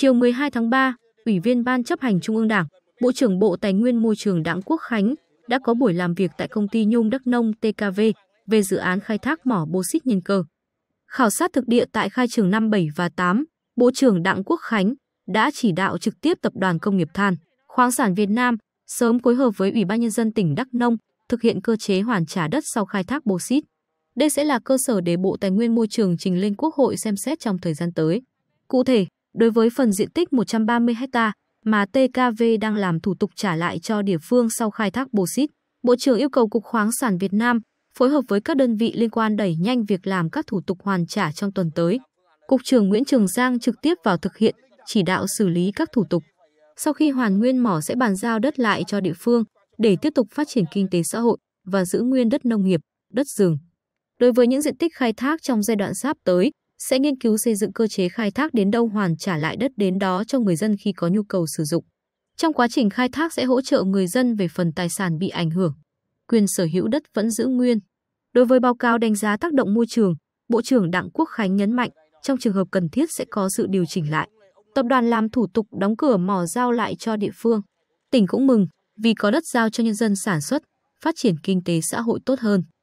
Chiều 12 tháng 3, Ủy viên Ban chấp hành Trung ương Đảng, Bộ trưởng Bộ Tài nguyên Môi trường Đảng Quốc Khánh đã có buổi làm việc tại công ty nhôm Đắk Nông TKV về dự án khai thác mỏ bô xít nhân cơ. Khảo sát thực địa tại khai trường 5,7 và 8, Bộ trưởng Đặng Quốc Khánh đã chỉ đạo trực tiếp Tập đoàn Công nghiệp Than, Khoáng sản Việt Nam sớm phối hợp với Ủy ban Nhân dân tỉnh Đắk Nông thực hiện cơ chế hoàn trả đất sau khai thác bô xít. Đây sẽ là cơ sở để Bộ Tài nguyên Môi trường trình lên Quốc hội xem xét trong thời gian tới. Cụ thể, Đối với phần diện tích 130 ha mà TKV đang làm thủ tục trả lại cho địa phương sau khai thác bô xít, Bộ trưởng yêu cầu Cục Khoáng sản Việt Nam phối hợp với các đơn vị liên quan đẩy nhanh việc làm các thủ tục hoàn trả trong tuần tới. Cục trưởng Nguyễn Trường Giang trực tiếp vào thực hiện, chỉ đạo xử lý các thủ tục. Sau khi hoàn nguyên mỏ sẽ bàn giao đất lại cho địa phương để tiếp tục phát triển kinh tế xã hội và giữ nguyên đất nông nghiệp, đất rừng. Đối với những diện tích khai thác trong giai đoạn sắp tới, sẽ nghiên cứu xây dựng cơ chế khai thác đến đâu hoàn trả lại đất đến đó cho người dân khi có nhu cầu sử dụng. Trong quá trình khai thác sẽ hỗ trợ người dân về phần tài sản bị ảnh hưởng. Quyền sở hữu đất vẫn giữ nguyên. Đối với báo cáo đánh giá tác động môi trường, Bộ trưởng Đặng Quốc Khánh nhấn mạnh, trong trường hợp cần thiết sẽ có sự điều chỉnh lại. Tập đoàn làm thủ tục đóng cửa mỏ giao lại cho địa phương. Tỉnh cũng mừng vì có đất giao cho nhân dân sản xuất, phát triển kinh tế xã hội tốt hơn.